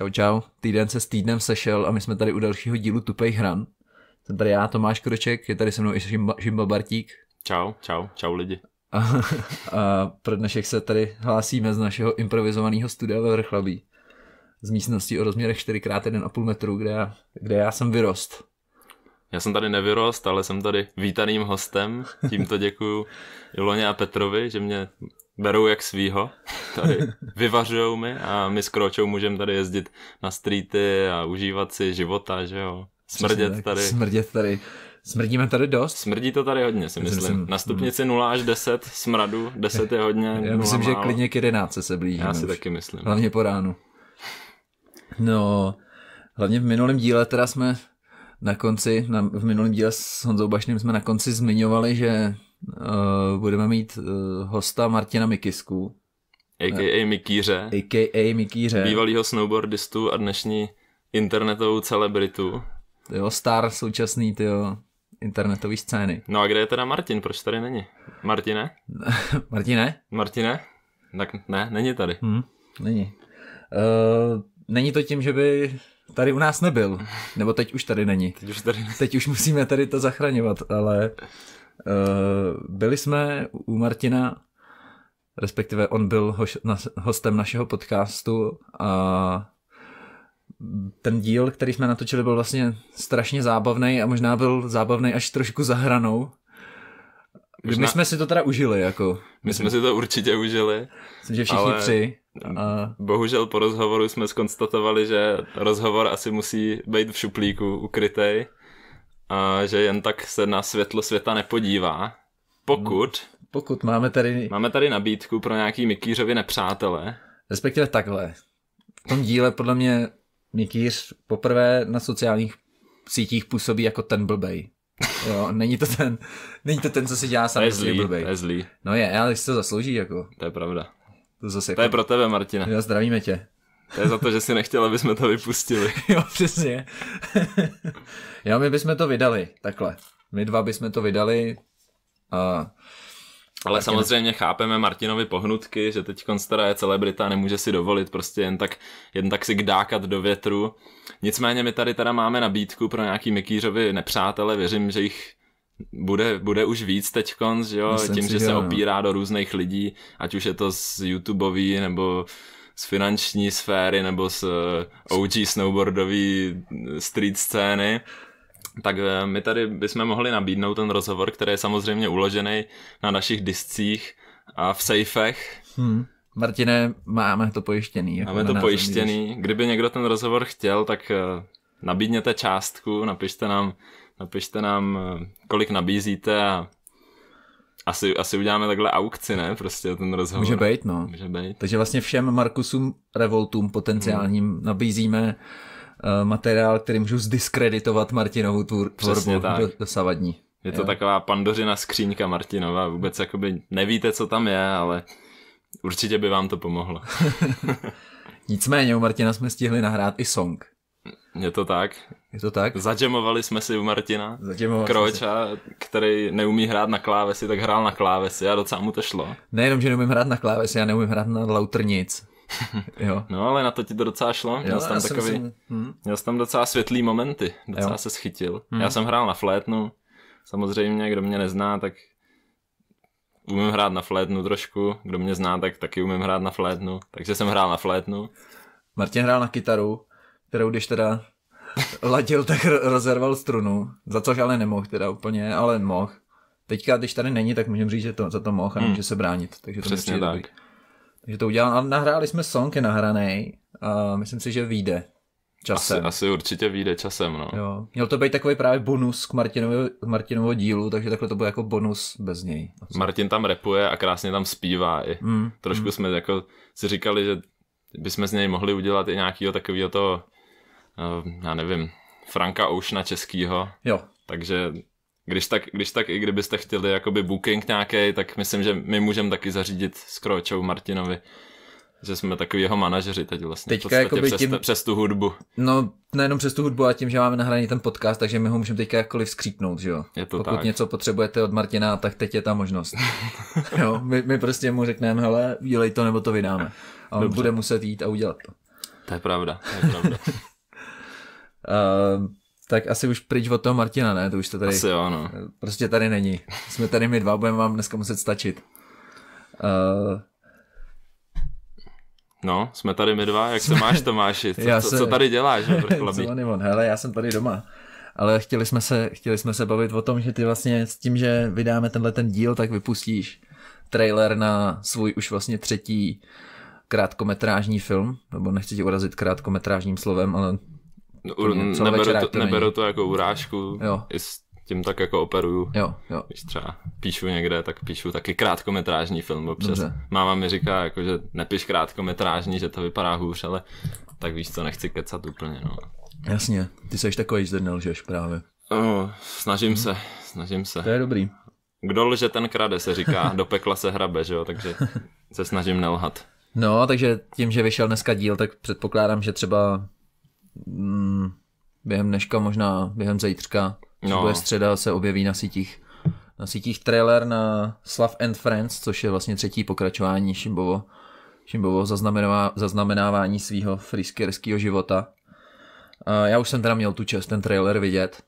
Čau, čau. Týden se s týdnem sešel a my jsme tady u dalšího dílu Tupej hran. Jsem tady já, Tomáš Kroček, je tady se mnou i Žimba, Bartík. Čau, čau, čau lidi. A, a pro dnešek se tady hlásíme z našeho improvizovaného studia ve Vrchlabí. Z místnosti o rozměrech 4x1,5 metru, kde já, kde já jsem vyrost. Já jsem tady nevyrost, ale jsem tady vítaným hostem. Tímto děkuju Iloně a Petrovi, že mě berou jak svýho, tady vyvařujou mi a my s Kročou můžeme tady jezdit na streety a užívat si života, že jo. Smrdět tady. Smrdět tady. Smrdíme tady dost? Smrdí to tady hodně, si myslím. myslím. Na stupnici 0 až 10 smradu, 10 je hodně. Já myslím, málo. že klidně k 11 se blíží. Já si už. taky myslím. Hlavně po ránu. No, hlavně v minulém díle teda jsme na konci, na, v minulém díle s Honzou Bašným jsme na konci zmiňovali, že Eh, budeme mít eh, hosta Martina Mikisku. A.k.a. Mikíře. A.k.a. Mikíře. Bývalýho snowboardistu a dnešní internetovou celebritu. Jo, star současný, ty jo, internetové scény. No a kde je teda Martin? Proč tady není? Martine? Martine? Martine? Tak ne, není tady. Hmm, není. Uh, není to tím, že by tady u nás nebyl. Nebo teď už tady není. Teď už, tady... teď už musíme tady to zachraňovat, ale Eh, byli jsme u Martina, respektive on byl hostem našeho podcastu a ten díl, který jsme natočili, byl vlastně strašně zábavný a možná byl zábavný až trošku za hranou. Možná... My jsme si to teda užili, jako. My jsme si to určitě užili. Myslím, že všichni tři. A... Bohužel po rozhovoru jsme skonstatovali, že rozhovor asi musí být v šuplíku ukrytej a že jen tak se na světlo světa nepodívá, pokud... Pokud máme tady... Máme tady nabídku pro nějaký Mikýřovi nepřátelé. Respektive takhle. V tom díle podle mě Mikýř poprvé na sociálních sítích působí jako ten blbej. Jo, není to ten, není to ten, co si dělá sám, to je prostě zlý, blbej. To je zlý. No je, ale si to zaslouží jako. To je pravda. To, zase to jako... je pro tebe, Martina. Jo, zdravíme tě. To je za to, že si nechtěl, aby jsme to vypustili. jo, přesně. jo, my bychom to vydali, takhle. My dva bychom to vydali. A... Ale tak samozřejmě chápeme Martinovi pohnutky, že teď stará je celebrita, nemůže si dovolit prostě jen tak, jen tak si kdákat do větru. Nicméně my tady teda máme nabídku pro nějaký Mikýřovi nepřátele, věřím, že jich bude, bude už víc teď konc, jo, Myslím tím, si, že jo, se opírá no. do různých lidí, ať už je to z YouTubeový nebo z finanční sféry nebo z eh, OG snowboardové eh, street scény, tak eh, my tady bychom mohli nabídnout ten rozhovor, který je samozřejmě uložený na našich discích a v sejfech. Hmm. Martine, máme to pojištěný. Jako máme to pojištěný. Vidíš. Kdyby někdo ten rozhovor chtěl, tak nabídněte částku, napište nám, napište nám kolik nabízíte a asi, asi uděláme takhle aukci, ne? Prostě ten rozhovor. Může být, no. Může být. Takže vlastně všem Markusům Revoltům potenciálním hmm. nabízíme eh, materiál, který můžu zdiskreditovat Martinovu tvůr, tvorbu tak. Do, dosavadní. Je to jo. taková pandořina skříňka Martinova, vůbec jakoby nevíte, co tam je, ale určitě by vám to pomohlo. Nicméně u Martina jsme stihli nahrát i song. Je to tak. Je to tak. Zadžemovali jsme si u Martina Kroča, který neumí hrát na klávesi, tak hrál na klávesi a docela mu to šlo. Nejenom, že neumím hrát na klávesi, já neumím hrát na lautrnic. jo. No ale na to ti to docela šlo, měl jsi tam takový, jsem... hm. měl jsi tam docela světlý momenty, docela jo. se schytil. Hmm. Já jsem hrál na flétnu, samozřejmě, kdo mě nezná, tak umím hrát na flétnu trošku, kdo mě zná, tak taky umím hrát na flétnu, takže jsem hrál na flétnu. Martin hrál na kytaru, kterou když teda ladil, tak rozerval strunu, za což ale nemohl teda úplně, ale mohl. Teďka, když tady není, tak můžeme říct, že to, za to mohl a hmm. může se bránit. Takže to Přesně tak. Dobrý. Takže to udělal. A nahráli jsme song, je nahraný. A myslím si, že vyjde časem. Asi, asi určitě vyjde časem, no. Jo. Měl to být takový právě bonus k Martinovo, Martinovo dílu, takže takhle to bude jako bonus bez něj. Asi. Martin tam repuje a krásně tam zpívá i. Mm, Trošku mm. jsme jako si říkali, že bychom z něj mohli udělat i nějakého takového toho Eh, já nevím, Franka Oušna českýho. Jo. Takže když tak, když tak i kdybyste chtěli jakoby booking nějaký, tak myslím, že my můžeme taky zařídit s Kročou Martinovi že jsme takový jeho manažeři teď vlastně. Teďka jako přes, tím, přes tu hudbu. No, nejenom přes tu hudbu, a tím, že máme nahraný ten podcast, takže my ho můžeme teďka jakkoliv skřípnout, že jo. Je to Pokud tak. něco potřebujete od Martina, tak teď je ta možnost. jo, my, my, prostě mu řekneme, hele, dělej to, nebo to vydáme. A on Dobře. bude muset jít a udělat to. To je pravda, to je pravda. Uh, tak asi už pryč od toho Martina, ne? To už to tady... Asi jo, no. Prostě tady není. Jsme tady my dva, budeme vám dneska muset stačit. Uh... No, jsme tady my dva, jak jsme... se máš Tomáši? Co, já se... co, co tady děláš? co Hele, já jsem tady doma. Ale chtěli jsme, se, chtěli jsme se bavit o tom, že ty vlastně s tím, že vydáme tenhle ten díl, tak vypustíš trailer na svůj už vlastně třetí krátkometrážní film, nebo nechci ti urazit krátkometrážním slovem, ale No, to neberu, to, neberu to jako urážku, jo. i s tím tak jako operuju. Jo, jo. Když třeba píšu někde, tak píšu taky krátkometrážní film, občas Dobře. máma mi říká, jako, že nepiš krátkometrážní, že to vypadá hůř, ale tak víš co, nechci kecat úplně. No. Jasně, ty seš takový, že nelžeš právě. Oh, snažím hmm. se, snažím se. To je dobrý. Kdo lže, ten krade, se říká, do pekla se hrabe, že jo, takže se snažím nelhat. No, takže tím, že vyšel dneska díl, tak předpokládám, že třeba mm, během dneška, možná během zítřka, no. bude středa, se objeví na sítích na sítích trailer na Slav and Friends, což je vlastně třetí pokračování Šimbovo, Šimbovo zaznamenává, zaznamenávání svého friskerského života. A já už jsem teda měl tu čest ten trailer vidět,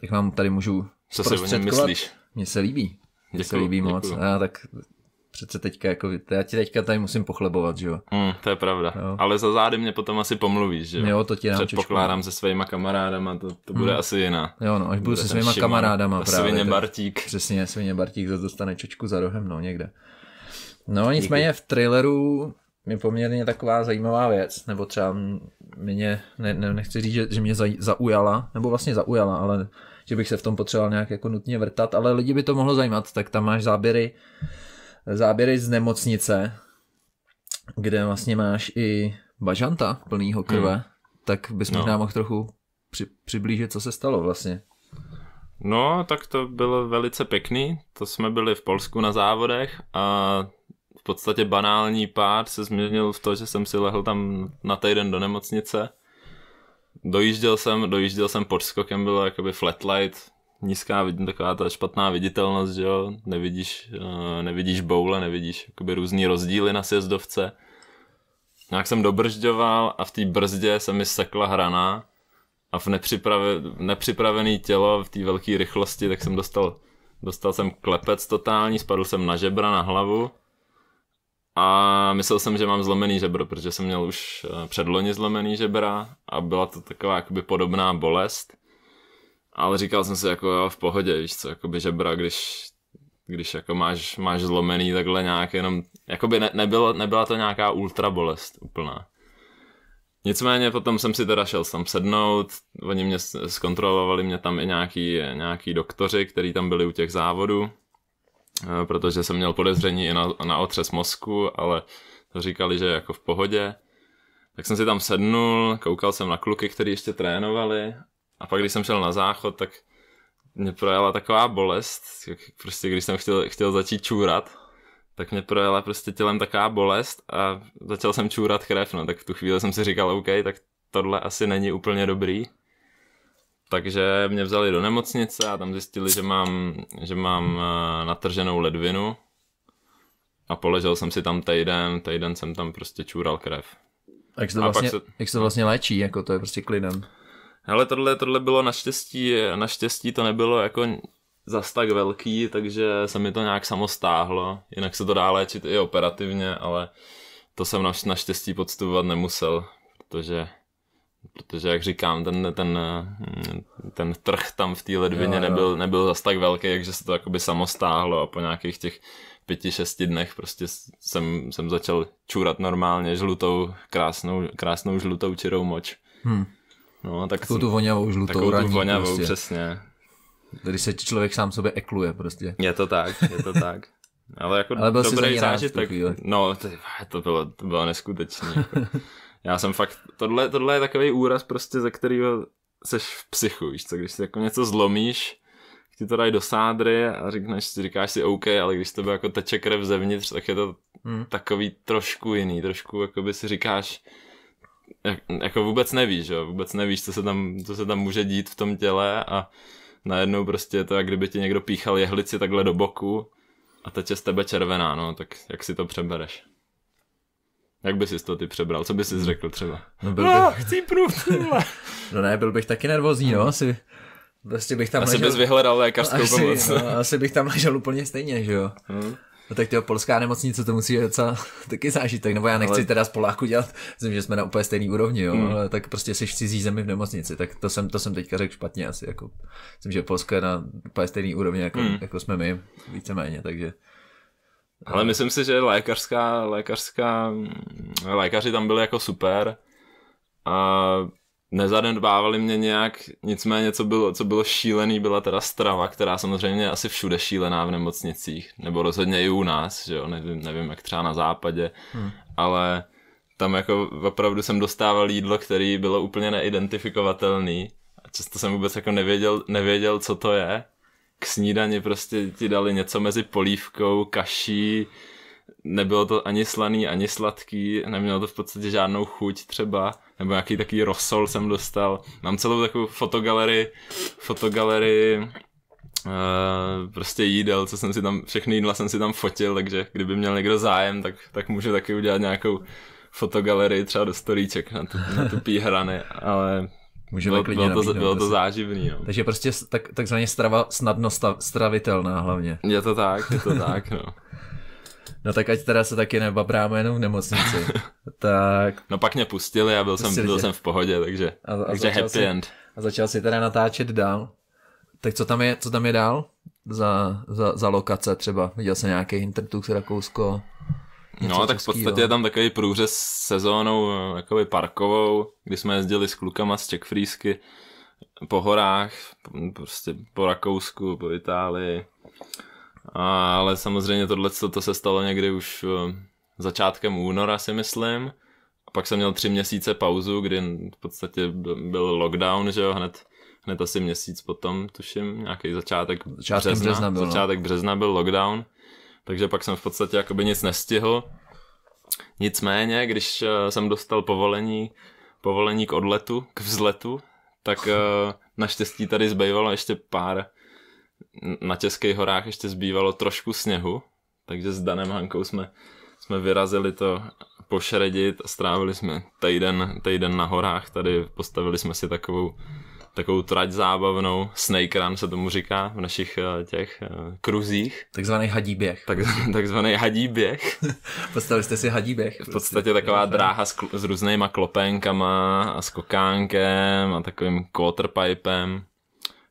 tak vám tady můžu Co si o něm myslíš? Mně se líbí. Mně se líbí děkuju. moc. A tak přece teďka, jako, já ti teďka tady musím pochlebovat, že jo. Mm, to je pravda, jo. ale za zády mě potom asi pomluvíš, že jo. Jo, to ti Předpokládám se svýma kamarádama, to, to bude mm. asi jiná. Jo, no, až budu se svýma šimán. kamarádama právě. Svině Bartík. Tak, přesně, Svině Bartík zase dostane čočku za rohem, no, někde. No, nicméně v traileru je poměrně taková zajímavá věc, nebo třeba mě, ne, ne, nechci říct, že, že mě zaujala, nebo vlastně zaujala, ale že bych se v tom potřeboval nějak jako nutně vrtat, ale lidi by to mohlo zajímat, tak tam máš záběry záběry z nemocnice, kde vlastně máš i bažanta plnýho krve, hmm. tak bys no. možná no. mohl trochu při, přiblížit, co se stalo vlastně. No, tak to bylo velice pěkný. To jsme byli v Polsku na závodech a v podstatě banální pád se změnil v to, že jsem si lehl tam na týden do nemocnice. Dojížděl jsem, dojížděl jsem pod skokem, bylo jakoby flatlight, nízká, taková ta špatná viditelnost, že jo, nevidíš, eh, nevidíš boule, nevidíš jakoby různý rozdíly na sjezdovce. Nějak jsem dobržďoval a v té brzdě se mi sekla hrana a v nepřipravené nepřipravený tělo v té velké rychlosti, tak jsem dostal, dostal jsem klepec totální, spadl jsem na žebra, na hlavu a myslel jsem, že mám zlomený žebro, protože jsem měl už eh, předloni zlomený žebra a byla to taková jakoby podobná bolest ale říkal jsem si jako jo, v pohodě, víš co, jakoby žebra, když, když jako máš, máš zlomený takhle nějak jenom, jakoby ne, nebylo, nebyla to nějaká ultra bolest úplná. Nicméně potom jsem si teda šel tam sednout, oni mě zkontrolovali mě tam i nějaký, nějaký doktoři, kteří tam byli u těch závodů, e, protože jsem měl podezření i na, na otřes mozku, ale to říkali, že jako v pohodě. Tak jsem si tam sednul, koukal jsem na kluky, kteří ještě trénovali a pak, když jsem šel na záchod, tak mě projela taková bolest, jak prostě když jsem chtěl, chtěl začít čůrat, tak mě projela prostě tělem taková bolest a začal jsem čůrat krev, no tak v tu chvíli jsem si říkal, OK, tak tohle asi není úplně dobrý. Takže mě vzali do nemocnice a tam zjistili, že mám, že mám eh, natrženou ledvinu a poležel jsem si tam týden, týden jsem tam prostě čůral krev. Jak se to, a vlastně, se... jak se to vlastně léčí, jako to je prostě klidem? Ale tohle, tohle bylo naštěstí, naštěstí to nebylo jako zas tak velký, takže se mi to nějak samostáhlo. Jinak se to dá léčit i operativně, ale to jsem naštěstí podstupovat nemusel, protože protože jak říkám, ten, ten, ten trh tam v té ledvině jo, jo. Nebyl, nebyl zas tak velký, takže se to jakoby samostáhlo a po nějakých těch pěti, šesti dnech prostě jsem, jsem začal čůrat normálně žlutou, krásnou, krásnou žlutou čirou moč. Hmm. No, tak takovou tu voňavou žlutou takovou ranní, tu voňavou, prostě. přesně. Když se člověk sám sobě ekluje prostě. Je to tak, je to tak. Ale jako Ale byl dobrý zážitek. No, to, bylo, to bylo neskutečné. Já jsem fakt, tohle, tohle je takový úraz prostě, ze kterého seš v psychu, víš co, když si jako něco zlomíš, ti to dají do sádry a říkneš, říkáš si OK, ale když bylo jako teče krev zevnitř, tak je to hmm. takový trošku jiný, trošku jako by si říkáš, jako vůbec nevíš, jo, vůbec nevíš, co se, tam, co se tam může dít v tom těle a najednou prostě je to, jak kdyby ti někdo píchal jehlici takhle do boku a teď je z tebe červená, no, tak jak si to přebereš? Jak bys to ty přebral? Co bys si hmm. řekl třeba? No, byl bych... no chci prův, No ne, byl bych taky nervózní, no, asi. Prostě bych tam asi ležel... bys vyhledal lékařskou asi, pomoc. No, asi bych tam ležel úplně stejně, že jo. Hmm. No tak tyjo, polská nemocnice, to musí docela taky zážitek, nebo já nechci ale... teda z Poláku dělat, myslím, že jsme na úplně stejný úrovni, jo, mm. ale tak prostě jsi v cizí zemi v nemocnici, tak to jsem, to jsem teďka řekl špatně asi, jako, myslím, že Polska je na úplně stejný úrovni, jako, mm. jako jsme my, víceméně, takže. Ale myslím si, že lékařská, lékařská, lékaři tam byli jako super a nezanedbávali mě nějak, nicméně co bylo, co bylo šílený, byla teda strava, která samozřejmě asi všude šílená v nemocnicích, nebo rozhodně i u nás, že jo, nevím, nevím jak třeba na západě, hmm. ale tam jako opravdu jsem dostával jídlo, který bylo úplně neidentifikovatelný a často jsem vůbec jako nevěděl, nevěděl co to je. K snídani prostě ti dali něco mezi polívkou, kaší, nebylo to ani slaný, ani sladký, nemělo to v podstatě žádnou chuť třeba nebo nějaký takový rosol jsem dostal. Mám celou takovou fotogalerii, fotogalerii Uh, prostě jídel, co jsem si tam, všechny jídla jsem si tam fotil, takže kdyby měl někdo zájem, tak, tak může taky udělat nějakou fotogalerii třeba do storíček na tu, na tu píhrany, ale Můžeme bylo, klidně bylo, to, bylo to záživný. No. Takže prostě tak, takzvaně strava snadno stav, stravitelná hlavně. Je to tak, je to tak, no. No tak ať teda se taky nebabráme jenom v nemocnici. tak... No pak mě pustili a byl, jsem, byl jsem v pohodě, takže, a, a takže happy si, end. A začal si teda natáčet dál. Tak co tam je, co tam je dál za, za, za lokace třeba? Viděl jsem nějaký Intertux Rakousko? No, tak v podstatě je tam takový průřez sezónou jakoby parkovou, kdy jsme jezdili s klukama z Czech Freesky po horách, prostě po Rakousku, po Itálii, ale samozřejmě tohle to se stalo někdy už eh, začátkem února si myslím. A pak jsem měl tři měsíce pauzu, kdy v podstatě byl lockdown, že jo, hned, hned asi měsíc potom, tuším, nějaký začátek, začátek března, března byl, no. začátek no. března byl lockdown, takže pak jsem v podstatě jakoby nic nestihl. Nicméně, když eh, jsem dostal povolení, povolení k odletu, k vzletu, tak eh, naštěstí tady zbývalo ještě pár na Českých horách ještě zbývalo trošku sněhu, takže s Danem Hankou jsme, jsme vyrazili to pošredit a strávili jsme týden, týden na horách, tady postavili jsme si takovou takovou trať zábavnou, snake run se tomu říká v našich eh, těch eh, kruzích. Takzvaný hadí běh. Tak, takzvaný hadí běh. Postavili jste si hadí běh. V podstatě taková dráha s, s různýma klopenkama a skokánkem a takovým quarterpipem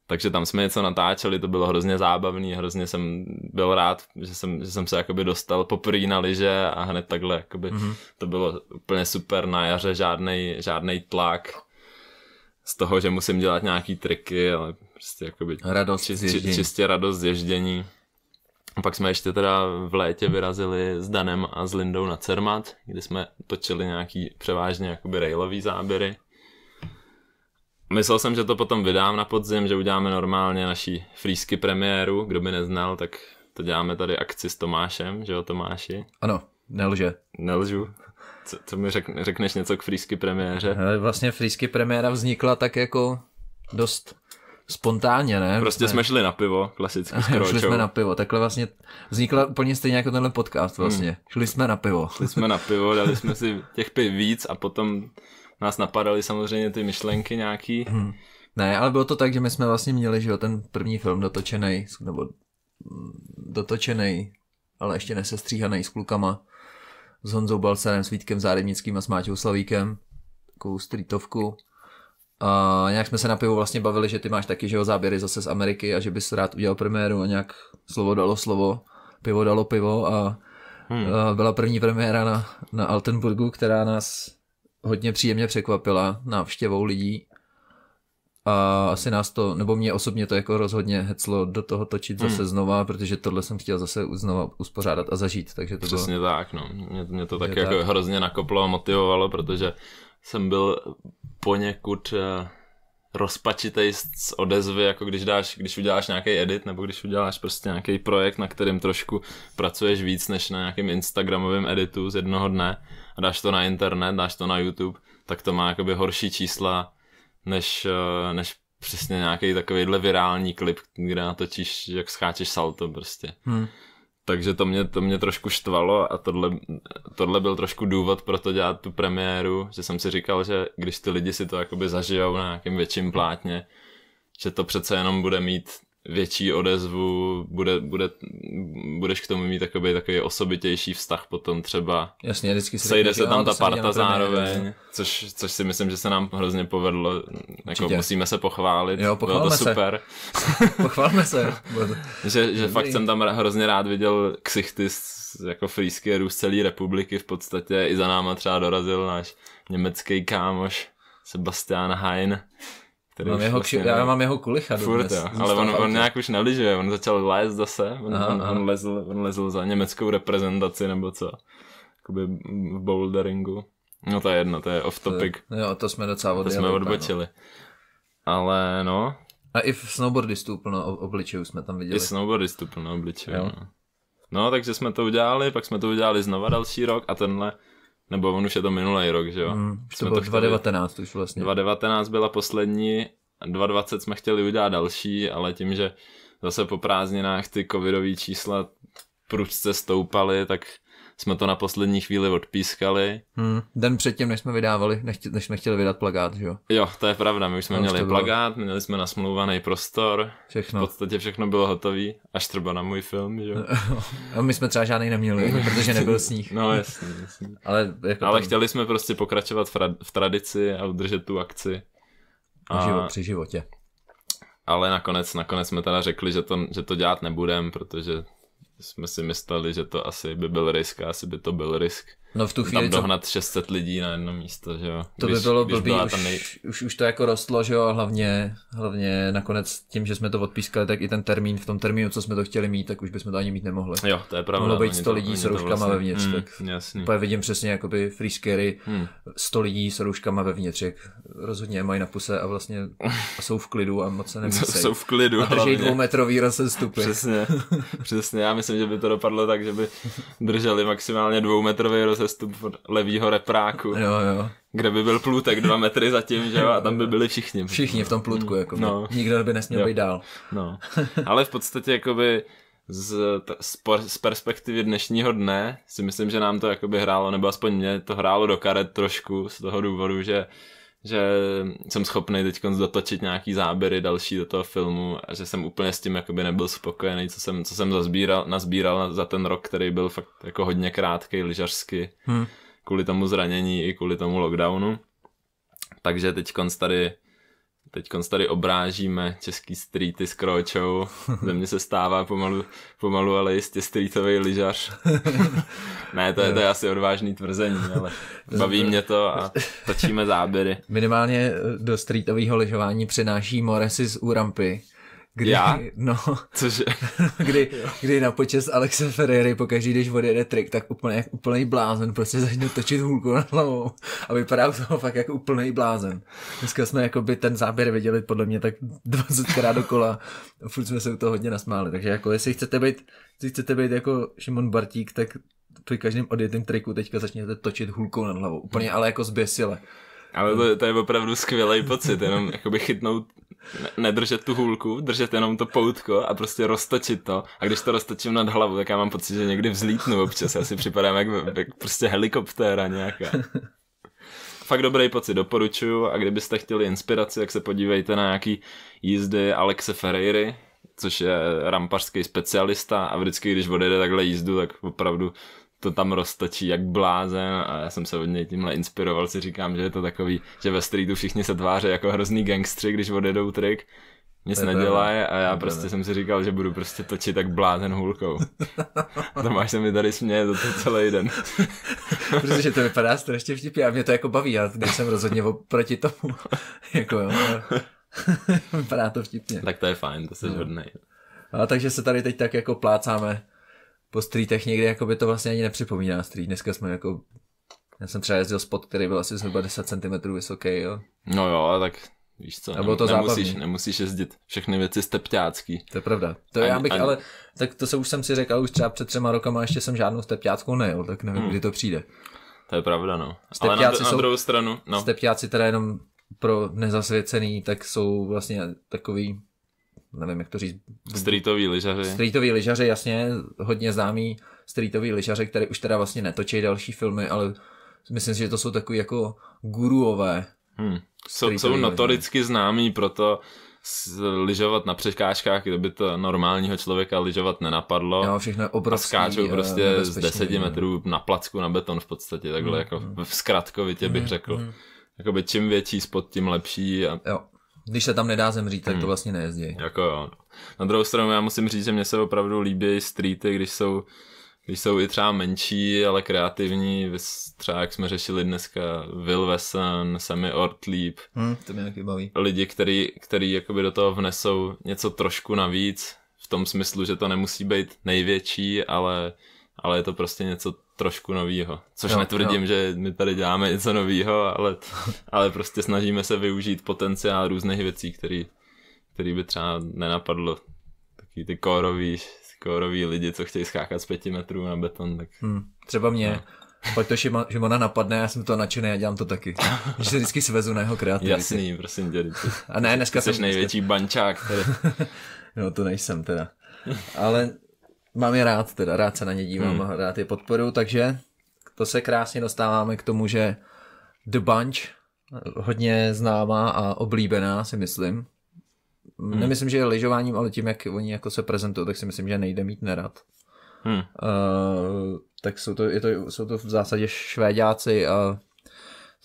takže tam jsme něco natáčeli, to bylo hrozně zábavný, hrozně jsem byl rád, že jsem, že jsem se jakoby dostal poprvé na liže a hned takhle, jakoby, mm-hmm. to bylo úplně super na jaře, žádnej, žádnej tlak z toho, že musím dělat nějaký triky, ale prostě jakoby radost či, či, čistě radost ježdění. A pak jsme ještě teda v létě vyrazili s Danem a s Lindou na Cermat, kde jsme točili nějaký převážně jakoby railový záběry Myslel jsem, že to potom vydám na podzim, že uděláme normálně naší frýsky premiéru, kdo by neznal, tak to děláme tady akci s Tomášem, že jo Tomáši? Ano, nelže. Nelžu. Co, co mi řekne, řekneš něco k frýsky premiéře? Hele, eh, vlastně frýsky premiéra vznikla tak jako dost spontánně, ne? Prostě ne. jsme šli na pivo, klasicky s Šli jsme na pivo, takhle vlastně vznikla úplně stejně jako tenhle podcast vlastně. Hmm. Šli jsme na pivo. Šli jsme na pivo, dali jsme si těch piv víc a potom nás napadaly samozřejmě ty myšlenky nějaký. Hmm. Ne, ale bylo to tak, že my jsme vlastně měli, že jo, ten první film dotočený, nebo mm, dotočený, ale ještě nesestříhaný s klukama, s Honzou Balcerem, s Vítkem Zárybnickým a s Máťou Slavíkem, takovou streetovku. A nějak jsme se na pivu vlastně bavili, že ty máš taky, že jo, záběry zase z Ameriky a že bys rád udělal premiéru a nějak slovo dalo slovo, pivo dalo pivo a hmm. byla první premiéra na, na Altenburgu, která nás hodně příjemně překvapila návštěvou lidí a asi nás to, nebo mě osobně to jako rozhodně heclo do toho točit zase hmm. znova, protože tohle jsem chtěl zase znova uspořádat a zažít, takže to Přesně bylo... tak, no. Mě, mě to tak jako tak. hrozně nakoplo a motivovalo, protože jsem byl poněkud eh, rozpačitej z odezvy, jako když dáš, když uděláš nějaký edit, nebo když uděláš prostě nějaký projekt, na kterým trošku pracuješ víc, než na nějakým Instagramovém editu z jednoho dne, a dáš to na internet, dáš to na YouTube, tak to má jakoby horší čísla, než, eh, než přesně nějaký takovýhle virální klip, kde natočíš, jak scháčeš salto prostě. Hmm. Takže to mě, to mě trošku štvalo a tohle, tohle byl trošku důvod pro to dělat tu premiéru, že jsem si říkal, že když ty lidi si to jakoby zažijou na nějakém větším plátně, že to přece jenom bude mít větší odezvu, bude, bude, budeš k tomu mít takový, takový osobitější vztah potom třeba. Jasně, vždycky se Sejde se tam ta parta zároveň, což, což si myslím, že se nám hrozně povedlo. Jako musíme se pochválit, jo, bylo to se. super. pochválme se. že, že fakt jsem tam hrozně rád viděl ksichty jako frýské růst celé republiky v podstatě. I za náma třeba dorazil náš německý kámoš Sebastian Hein který mám jeho, vlastně, já mám jeho kulicha furt, dnes, Jo, ale on, on nějak už neližuje, on začal lézt zase, on, aha, on, aha. on, lezl, on lezl za německou reprezentaci nebo co, jakoby v boulderingu. No to je jedno, to je off topic. To, jo, to jsme docela odjeli. To jsme odbočili. No. Ale no. A i v snowboardistů plno obličejů jsme tam viděli. I snowboardistů plno obličejů, no. no. takže jsme to udělali, pak jsme to udělali znova další rok a tenhle nebo on už je to minulý rok, že jo? Mm, to jsme bylo to 2019 už vlastně. 2019 byla poslední, 2020 jsme chtěli udělat další, ale tím, že zase po prázdninách ty covidové čísla prudce stoupaly, tak jsme to na poslední chvíli odpískali. Hmm, den předtím, než jsme vydávali, nechtě, než jsme chtěli vydat plagát, že jo? Jo, to je pravda, my už jsme no, měli plagát, měli jsme nasmluvaný prostor, všechno. v podstatě všechno bylo hotové, až třeba na můj film, že jo? A my jsme třeba žádný neměli, protože nebyl sníh. no jasně, Ale, jako Ale tam... chtěli jsme prostě pokračovat v, v tradici a udržet tu akci. A... při životě ale nakonec, nakonec jsme teda řekli, že to, že to dělat nebudem, protože jsme si mysleli, že to asi by byl risk a asi by to byl risk. No v tu chvíli... Tam dohnat co... 600 lidí na jedno místo, že jo. To když, by bylo blbý, už, nej... už, už to jako rostlo, že jo, a hlavně, hlavně nakonec tím, že jsme to odpískali, tak i ten termín, v tom termínu, co jsme to chtěli mít, tak už bychom to ani mít nemohli. Jo, to je pravda. Mohlo být 100 to, lidí s rouškama vlastně... vevnitř, mm, tak jasný. Úplně vidím přesně jakoby free scary, mm. 100 lidí s rouškama vevnitř, jak rozhodně mají na puse a vlastně a jsou v klidu a moc se nemusí. jsou v klidu. A drží dvoumetrový rozestupy. Přesně, přesně, já myslím, že by to dopadlo tak, že by drželi maximálně dvoumetrový sestup levýho repráku. Jo, jo. Kde by byl plutek dva metry zatím, že jo, a tam by byli všichni. Všichni v tom plutku, mm, jako no. nikdo by nesměl jo. být dál. No. Ale v podstatě, jakoby, z, z, perspektivy dnešního dne si myslím, že nám to jakoby hrálo, nebo aspoň mě to hrálo do karet trošku z toho důvodu, že že jsem schopný teď dotočit nějaký záběry další do toho filmu a že jsem úplně s tím jakoby nebyl spokojený, co jsem, co jsem zazbíral, nazbíral za ten rok, který byl fakt jako hodně krátký lyžařsky, hmm. kvůli tomu zranění i kvůli tomu lockdownu. Takže teď tady Teď tady obrážíme český streety s kročou. Ze mě se stává pomalu, pomalu ale jistě streetový lyžař. ne, to je, to je asi odvážný tvrzení, ale baví mě to a točíme záběry. Minimálně do streetového lyžování přináší Moresis z Úrampy. Kdy, Já? No. Cože? kdy, kdy na počest Alexe Ferrery pokaždý, když odjede trik, tak úplně jak úplný blázen, prostě začne točit hůlku na hlavou a vypadá to toho fakt jako úplný blázen. Dneska jsme jako by ten záběr viděli podle mě tak 20 krát dokola a furt jsme se u toho hodně nasmáli, takže jako jestli chcete být, jestli chcete být jako Šimon Bartík, tak při každém odjetém triku teďka začněte točit hůlkou na hlavou. Úplně ale jako zběsile. Ale to, to je opravdu skvělý pocit, jenom jakoby chytnout, ne, nedržet tu hůlku, držet jenom to poutko a prostě roztočit to. A když to roztočím nad hlavu, tak já mám pocit, že někdy vzlítnu občas. Já si připadám jak, jak prostě helikoptéra nějaká. Fakt dobrý pocit, doporučuju. A kdybyste chtěli inspiraci, tak se podívejte na nějaký jízdy Alexe Ferreiry, což je rampařský specialista a vždycky, když odejde takhle jízdu, tak opravdu to tam roztočí jak blázen a já jsem se od něj tímhle inspiroval, si říkám, že je to takový, že ve streetu všichni se tváří jako hrozný gangstři, když odjedou trik, nic nedělají a já prostě ne. jsem si říkal, že budu prostě točit tak blázen hulkou. A Tomáš se mi tady směje za to celý den. Protože to vypadá strašně vtipně a mě to jako baví, já jsem rozhodně oproti tomu. jako jo, no. vypadá to vtipně. Tak to je fajn, to se no. hodnej. A takže se tady teď tak jako plácáme po streetech někdy jako by to vlastně ani nepřipomíná street. Dneska jsme jako... Já jsem třeba jezdil spot, který byl asi zhruba 10 cm vysoký, jo. No jo, ale tak Víš co, a to nemusíš, nemusíš jezdit. Všechny věci jste pťácký. To je pravda. To ani, já bych, ani... ale tak to se už jsem si řekl, už třeba před třema rokama ještě jsem žádnou stepťáckou nejel, tak nevím, hmm. kdy to přijde. To je pravda, no. Stepťáci ale na, jsou, na druhou stranu, no. Stepťáci teda jenom pro nezasvěcený, tak jsou vlastně takový nevím, jak to říct. Streetoví lyžaři. Streetoví lyžaři, jasně, hodně známí streetoví lyžaři, který už teda vlastně netočí další filmy, ale myslím si, že to jsou takový jako guruové. Hmm. Jsou, jsou notoricky lyžaři. známí, proto lyžovat na překážkách, kdyby to normálního člověka lyžovat nenapadlo. Jo, všechno je obrovský, a skáčou eh, prostě z 10 no. metrů na placku na beton v podstatě, takhle hmm. jako hmm. v zkratkovitě bych hmm, řekl. Hmm. Jakoby čím větší spod, tím lepší a jo. Když se tam nedá zemřít, tak hmm. to vlastně nejezdí. Jako jo. No. Na druhou stranu já musím říct, že mně se opravdu líbí streety, když jsou když jsou i třeba menší, ale kreativní, třeba jak jsme řešili dneska Will Wesson, Sammy Ortlieb, hmm, to mě taky baví. lidi, který, který jakoby do toho vnesou něco trošku navíc, v tom smyslu, že to nemusí být největší, ale, ale je to prostě něco trošku novýho. Což jo, netvrdím, jo. že my tady děláme něco novýho, ale, ale prostě snažíme se využít potenciál různých věcí, který, který by třeba nenapadlo. Taky ty kórový, kórový lidi, co chtějí skákat z pěti metrů na beton. Tak... Hmm, třeba mě. No. Pak to že ona napadne, já jsem to nadšený a dělám to taky. Že se vždycky svezu na jeho kreativitu. Jasný, prosím tě. Ty, a ne, dneska jsi jsem... největší bančák. Tady. no, to nejsem teda. Ale Mám je rád teda, rád se na ně dívám hmm. a rád je podporu, takže to se krásně dostáváme k tomu, že The Bunch, eh, hodně známá a oblíbená, si myslím. Hmm. Nemyslím, že je lyžováním, ale tím, jak oni jako se prezentují, tak si myslím, že nejde mít nerad. Hmm. Uh, tak jsou to, je to, jsou to v zásadě švédáci a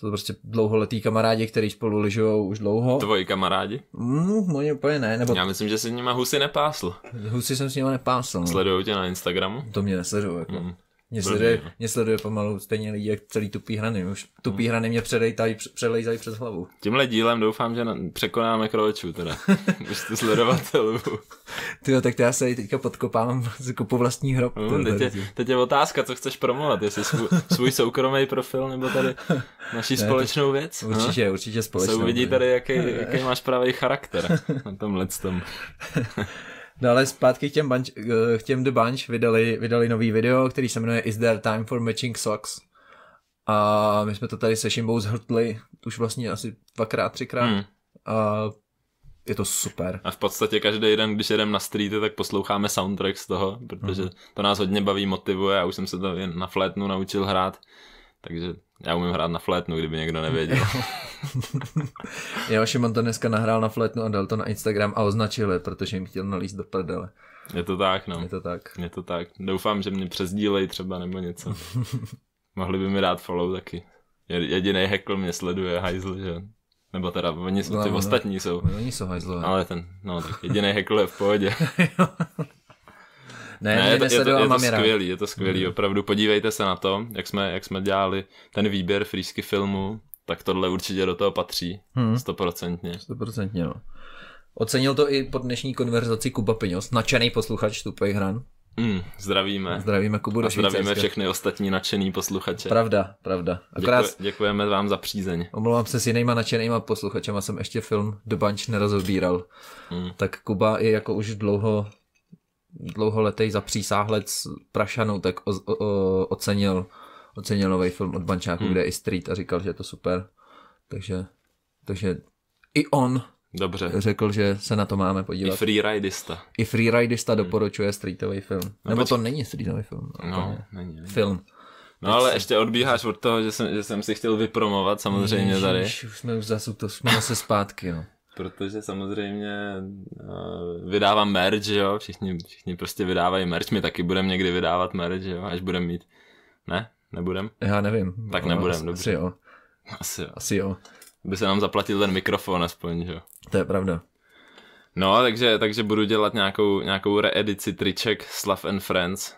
to prostě dlouholetý kamarádi, který spolu lyžují už dlouho. Tvoji kamarádi? Mm, oni úplně ne. Nebo... Já myslím, že se s nima husy nepásl. Husy jsem s nima nepásl. No. Sledují tě na Instagramu? To mě nesledují. Jako. Mm. Mě sleduje, no. mě sleduje pomalu stejně lidi, jak celý tupý hrany. Už tupý mhm. hrany mě předejtají, přelejzají přes hlavu. Tímhle dílem doufám, že překonáme kročů teda. Už to sledovatelů. Ty jo, tak to já se teďka podkopám kupu vlastní hrob. Hmm, teď, je, teď, je, otázka, co chceš promovat, jestli svůj, svůj soukromý profil nebo tady naší ne, společnou věc. No? Určitě, určitě společnou. Se uvidí tady, jaký, jaký máš pravý charakter na tomhle tom. Dále no zpátky k těm, bunch, eh, k těm The Bunch vydali, vydali nový video, který se jmenuje Is there time for matching socks? A my jsme to tady se Shimbou zhrtli už vlastně asi dvakrát, třikrát. Hmm. A je to super. A v podstatě každý den, když jedeme na streety, tak posloucháme soundtrack z toho, protože mhm. to nás hodně baví, motivuje a už jsem se to na flétnu naučil hrát. Takže já umím hrát na flétnu, kdyby někdo nevěděl. jo, Šimon to dneska nahrál na flétnu a dal to na Instagram a označil je, protože jim chtěl nalíst do prdele. Je to tak, no. Je to tak. Je to tak. Doufám, že mě přezdílej třeba nebo něco. Mohli by mi dát follow taky. Jediný hackl mě sleduje, hajzl, že? Nebo teda, oni jsou, ty no, ostatní no, jsou. Oni jsou hajzlové. Ale ten, no jediný hackl je v pohodě. Ne, ne je, to, je, to, je to skvělý, je to skvělý, mm. opravdu podívejte se na to, jak jsme, jak jsme dělali ten výběr frýsky filmu, tak tohle určitě do toho patří, hmm. stoprocentně. Stoprocentně, no. Ocenil to i po dnešní konverzaci Kuba Piňos, nadšený posluchač Tupej hran. Mm, zdravíme. Zdravíme Kubu do A zdravíme všechny ostatní nadšený posluchače. Pravda, pravda. Akorát... Děkuji, děkujeme vám za přízeň. Omlouvám se s jinýma nadšenýma posluchačema, jsem ještě film The Bunch nerozobíral. Mm. Tak Kuba je jako už dlouho dlouholetý zapřísáhlec Prašanu, tak o, o, o, ocenil, ocenil nový film od Bančáku, hmm. kde je i Street a říkal, že je to super. Takže, takže i on Dobře. řekl, že se na to máme podívat. I freeridista. I freeridista hmm. doporučuje streetový film. No, Nebo to není streetový film. No, to není, není. Film. No ale ještě odbíháš od toho, že jsem, že jsem si chtěl vypromovat samozřejmě Ježiš, tady. Už jsme už zase to jsme zase zpátky, no protože samozřejmě uh, vydávám merch, jo, všichni, všichni prostě vydávají merch, my taky budeme někdy vydávat merch, jo, až budeme mít, ne, nebudem? Já nevím. Tak nebudem, no, dobře. Asi jo. Asi jo. Asi jo. By se nám zaplatil ten mikrofon aspoň, jo. To je pravda. No, takže, takže budu dělat nějakou, nějakou reedici triček Slav and Friends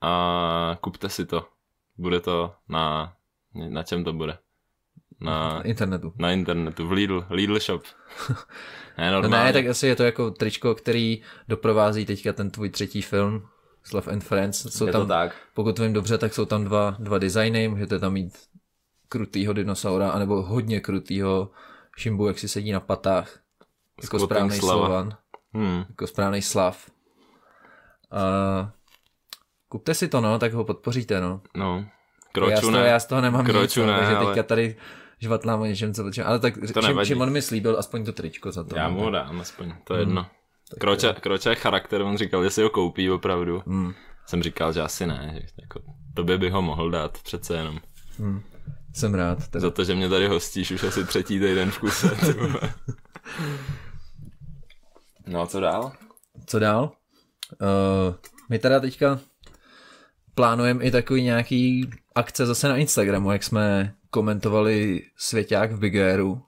a kupte si to. Bude to na... Na čem to bude? Na internetu. Na internetu, v Lidl, Lidl shop. ne, normálně. ne, tak asi je to jako tričko, který doprovází teďka ten tvůj třetí film, Slav and Friends. Jsou je tam, to tak. Pokud vím dobře, tak jsou tam dva, dva designy, můžete tam mít krutýho dinosaura, anebo hodně krutýho Šimbu, jak si sedí na patách. Jako správný slava. Slovan. Hmm. Jako správný Slav. A... kupte si to, no, tak ho podpoříte, no. No. Kročune. Já z toho, já z toho nemám Kročune, nic, no, takže teďka tady žvatlám o něčem, co potřebujeme. Ale tak to čím, čím, on mi slíbil, aspoň to tričko za to. Já no, mu dám, aspoň, to je hmm. jedno. Kroča, Kroča je charakter, on říkal, že si ho koupí opravdu. Hmm. Jsem říkal, že asi ne, že jako, tobě by ho mohl dát přece jenom. Hmm. Jsem rád. Tak... Za to, že mě tady hostíš už asi třetí týden v kuse. no a co dál? Co dál? Uh, my teda teďka plánujeme i takový nějaký akce zase na Instagramu, jak jsme komentovali Svěťák v Big Airu,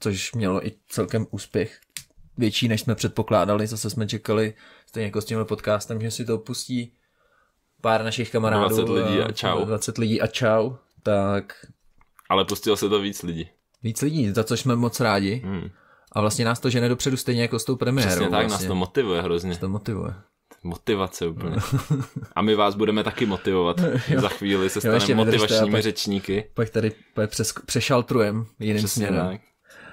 což mělo i celkem úspěch větší, než jsme předpokládali, zase jsme čekali, stejně jako s tímhle podcastem, že si to pustí pár našich kamarádů. 20 lidí a čau. 20 lidí a čau, tak... Ale pustilo se to víc lidí. Víc lidí, za což jsme moc rádi. Hmm. A vlastně nás to žene dopředu stejně jako s tou premiérou. Přesně tak, vlastně. nás to motivuje hrozně. Nás to motivuje. Motivace úplně. No. A my vás budeme taky motivovat. jo. Za chvíli se staneme jo, motivačními pak, řečníky. Pak tady pak přes, přešaltrujem jiným Přesně směrem. Tak.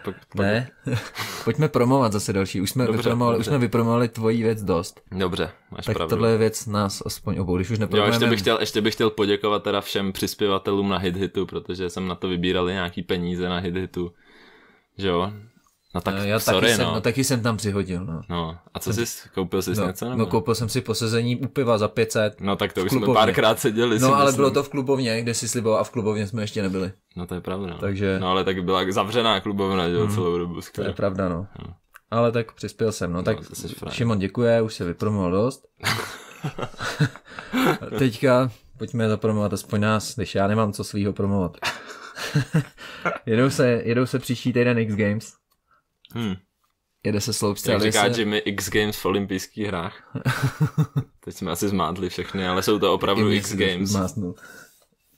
Pak, pak. Ne, pojďme promovat zase další. Už jsme, dobře, vypromovali, dobře. Už jsme vypromovali věc dost. Dobře, máš tak pravdu. tohle je věc nás aspoň obou, když už nepromujeme. Jo, ještě bych, chtěl, ještě bych chtěl poděkovat teda všem přispěvatelům na HitHitu, protože jsem na to vybírali nějaký peníze na HitHitu. Že jo, No tak eh, já sorry, taky, no. Jsem, no, taky jsem tam přihodil. No, no a co jsi, koupil jsi no, něco? No, nebo? No koupil jsem si posezení u piva za 500. No tak to už klubovně. jsme párkrát seděli. No ale myslím. bylo to v klubovně, kde si sliboval a v klubovně jsme ještě nebyli. No to je pravda. No. Takže... No ale tak byla zavřená klubovna že, hmm. celou dobu. Skvěle. To je pravda, no. no. Ale tak přispěl jsem, no, no tak Šimon děkuje, už se vypromoval dost. Teďka pojďme zapromovat aspoň nás, když já nemám co svýho promovat. jedou, se, jedou se příští týden X Games. Hmm. Jede se sloupce. Jak říká se... Jimmy X Games v olympijských hrách. Teď jsme asi zmátli všechny, ale jsou to opravdu X Games. Zmátnu.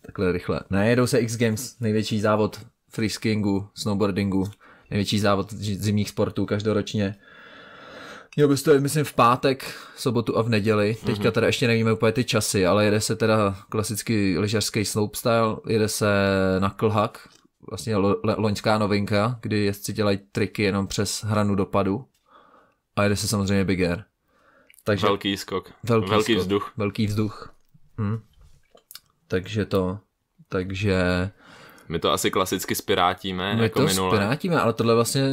Takhle rychle. Ne, jedou se X Games, největší závod freeskingu, snowboardingu, největší závod zimních sportů každoročně. Měl bys to, myslím, v pátek, sobotu a v neděli. Teďka mhm. teda ještě nevíme úplně ty časy, ale jede se teda klasicky lyžařský slopestyle, jede se na klhak, vlastně lo, le, loňská novinka, kdy jezdci dělají triky jenom přes hranu dopadu a jede se samozřejmě Big Air. Takže velký skok. Velký, velký skok, vzduch. Velký vzduch. Hm. Takže to, takže my to asi klasicky spirátíme, My jako to minule. spirátíme, ale tohle vlastně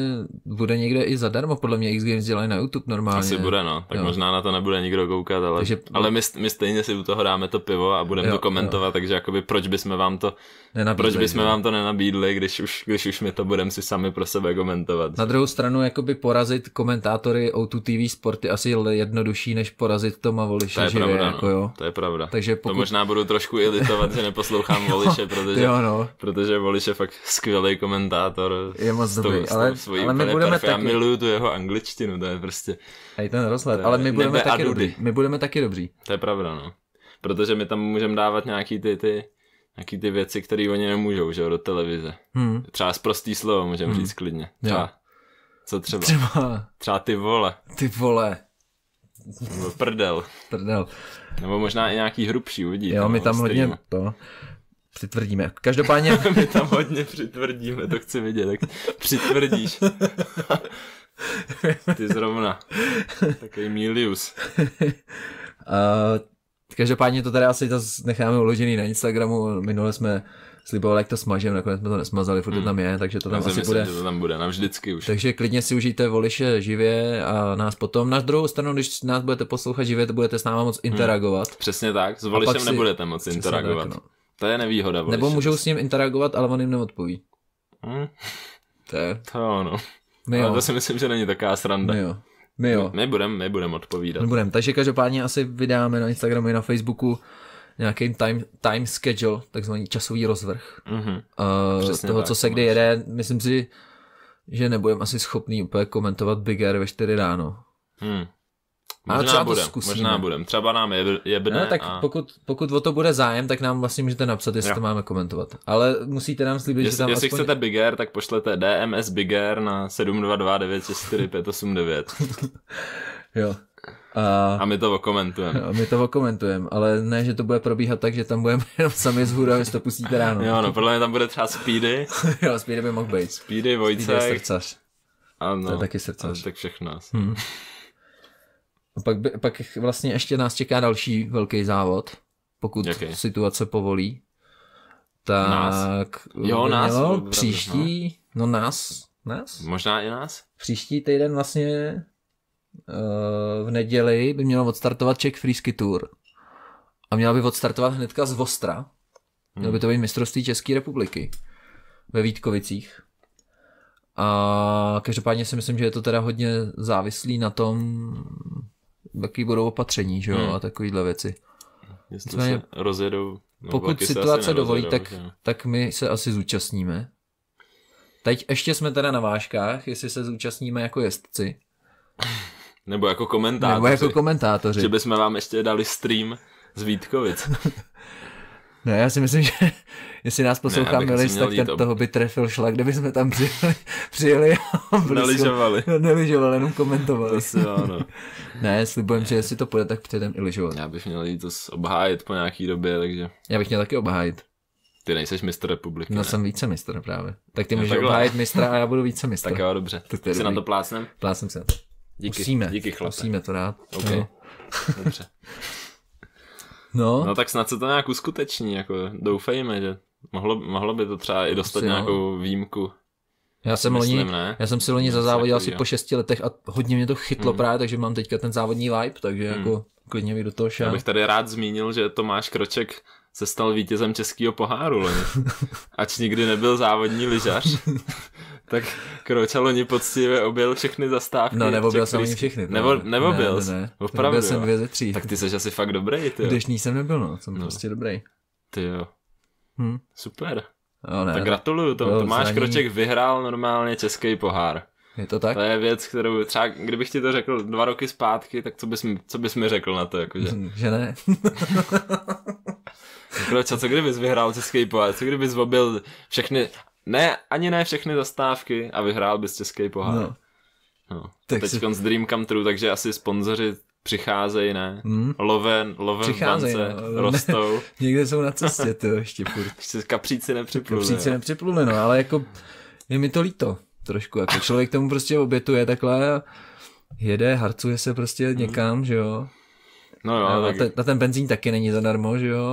bude někde i zadarmo, podle mě X Games dělají na YouTube normálně. Asi bude, no. Tak jo. možná na to nebude nikdo koukat, ale, takže, ale my, my stejně si u toho dáme to pivo a budeme to komentovat, jo. takže jakoby proč bychom vám to nenabídli, proč bychom jo. vám to nenabídli, když už, když už my to budeme si sami pro sebe komentovat. Na druhou stranu, jakoby porazit komentátory O2 TV Sporty asi jednodušší, než porazit Toma Voliše to je živě, pravda, jako no. jo. To je pravda. Takže pokud... To možná budu trošku i litovat, že neposlouchám Voliše, protože, jo, no. protože protože Voliš je fakt skvělý komentátor. Je moc tou, ale, ale, ale my budeme perf. taky... Já miluju tu jeho angličtinu, to je prostě... A ten rozhled, ale my budeme taky dobrý. My budeme taky dobrý. To je pravda, no. Protože my tam můžeme dávat nějaký ty, ty, nějaký ty věci, které oni nemůžou, že jo, do televize. Hmm. Třeba z prostý slovo můžeme hmm. říct klidně. Třeba, jo. Co třeba? třeba? Třeba ty vole. Ty vole. Prdel. Prdel. Nebo možná i nějaký hrubší, uvidíte. Jo, my tam hodně to. Přitvrdíme. Každopádně... My tam hodně přitvrdíme, to chci vidět, tak přitvrdíš. Ty zrovna. Takový Milius. Uh, každopádně to tady asi to necháme uložený na Instagramu. Minule jsme slibovali, jak to smažeme, nakonec jsme to nesmazali, furt to hmm. tam je, takže to tam Já asi myslím, bude. Že to tam bude, vždycky už. Takže klidně si užijte voliše živě a nás potom. Na druhou stranu, když nás budete poslouchat živě, to budete s náma moc hmm. interagovat. Hmm, přesně tak, s volišem nebudete moc moc interagovat. Tak, no. To je nevýhoda. Nebo voliči. můžou s ním interagovat, ale on jim neodpoví. Hmm. To je... To ano. My ale to si myslím, že není taká sranda. My jo. My jo. My, budeme my budem odpovídat. My budem. Takže každopádně asi vydáme na Instagramu i na Facebooku nějaký time, time schedule, takzvaný časový rozvrh. Mm-hmm. Uh, toho, tak, co se kde jede, myslím si, že nebudem asi schopný úplně komentovat Big Air ve 4 ráno. Hmm. Možná třeba budem, to zkusíme. možná budem. Třeba nám je, jebne. No, tak a... pokud, pokud o to bude zájem, tak nám vlastně můžete napsat, jestli jo. to máme komentovat. Ale musíte nám slíbit, Jest, že tam Jestli aspoň... chcete Bigger, tak pošlete DMS Bigger na 722964589. jo. A, a my to okomentujeme. A my to okomentujeme, ale ne, že to bude probíhat tak, že tam budeme jenom sami z hůra, to pustíte ráno. Jo, no, podle mě tam bude třeba Speedy. jo, Speedy by mohl být. Speedy, Vojce. Speedy je srdcař. Ano, to je taky srdcař. Tak všechno. Hmm. A pak, by, pak vlastně ještě nás čeká další velký závod, pokud Jaký? situace povolí. Tak nás. jo, nás. Jo, příští, no. no nás, nás. Možná i nás. Příští týden vlastně eh, v neděli by měl odstartovat Czech Freesky Tour. A měl by odstartovat hnedka z Vostra. Měl by to být hmm. mistrovství České republiky ve Vítkovicích. A každopádně si myslím, že je to teda hodně závislý na tom, jaký budou opatření, že jo, hmm. a takovýhle věci. Jestli Nicméně, se rozjedou. No, pokud situace dovolí, tak, tak my se asi zúčastníme. Teď ještě jsme teda na vážkách, jestli se zúčastníme jako jezdci. Nebo jako komentátoři. Nebo jako komentátoři. Že bychom vám ještě dali stream z Vítkovic. No já si myslím, že jestli nás poslouchá Milis, tak ten, toho by trefil kde by jsme tam přijeli, přijeli a neližovali. neližovali, jenom komentovali. To si, ano. ne, slibujem, že jestli to půjde, tak přijedem i ližovat. Já bych měl jít to obhájit po nějaký době, takže... Já bych měl taky obhájit. Ty nejseš mistr republiky. No ne? jsem více mistr právě. Tak ty no, můžeš obhájit mistra a já budu více mistr. Tak jo, dobře. Tak to se na to plácnem? Plácnem se Díky, Musíme. Díky chlape. Musíme to rád. Okay. No. Dobře. No. no tak snad se to nějak uskuteční, jako doufejme, že mohlo, mohlo by to třeba i dostat Asi, nějakou no. výjimku. Já jsem, Myslím, loni, ne? já jsem si loni zazávodil asi po šesti letech a hodně mě to chytlo mm. právě, takže mám teďka ten závodní vibe, takže mm. jako klidně mi do toho šel. Já bych tady rád zmínil, že Tomáš Kroček se stal vítězem českého poháru loni. Ač nikdy nebyl závodní lyžař, tak Kroča loni poctivě objel všechny zastávky. No, byl jsem všechny. nebo, nebo ne, byl, ne, ne. opravdu. Byl jsem dvě ze tří. Tak ty jsi asi fakt dobrý, ty. Když jsem nebyl, no, jsem no. prostě dobrý. Ty jo. Hm. Super. No, ne, tak gratuluju tomu. Tomáš zraní... Kroček vyhrál normálně český pohár. Je to tak? To je věc, kterou třeba, kdybych ti to řekl dva roky zpátky, tak co bys, co bys mi řekl na to? Jakože? Že ne. Proč co co kdybys vyhrál Český pohár? Co kdybys obil všechny, ne, ani ne všechny zastávky a vyhrál bys Český pohár. No. No. Tak Teď si... s Dream Come True, takže asi sponzoři přicházejí, ne? Hmm? Loven, loven přicházejí, bance, no. rostou. Někde jsou na cestě, to ještě furt. Ještě kapříci nepřipluli. Kapříci jako jo. nepřipluli, no, ale jako je mi to líto trošku, jako člověk tomu prostě obětuje takhle a jede, harcuje se prostě někam, hmm. že jo. No jo, na, tak... ten, na ten benzín taky není zadarmo, že jo.